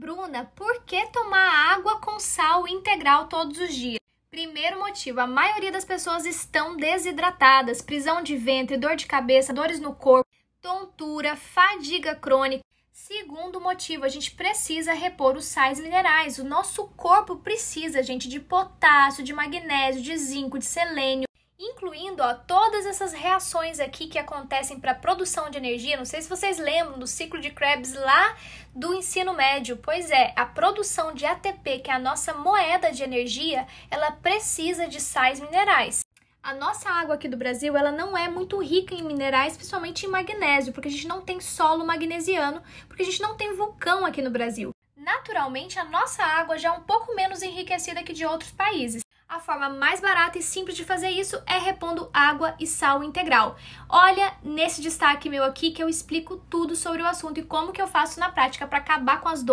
Bruna, por que tomar água com sal integral todos os dias? Primeiro motivo, a maioria das pessoas estão desidratadas, prisão de ventre, dor de cabeça, dores no corpo, tontura, fadiga crônica. Segundo motivo, a gente precisa repor os sais minerais. O nosso corpo precisa, gente, de potássio, de magnésio, de zinco, de selênio incluindo ó, todas essas reações aqui que acontecem para produção de energia. Não sei se vocês lembram do ciclo de Krebs lá do ensino médio. Pois é, a produção de ATP, que é a nossa moeda de energia, ela precisa de sais minerais. A nossa água aqui do Brasil, ela não é muito rica em minerais, principalmente em magnésio, porque a gente não tem solo magnesiano, porque a gente não tem vulcão aqui no Brasil. Naturalmente, a nossa água já é um pouco menos enriquecida que de outros países. A forma mais barata e simples de fazer isso é repondo água e sal integral. Olha nesse destaque meu aqui que eu explico tudo sobre o assunto e como que eu faço na prática para acabar com as dores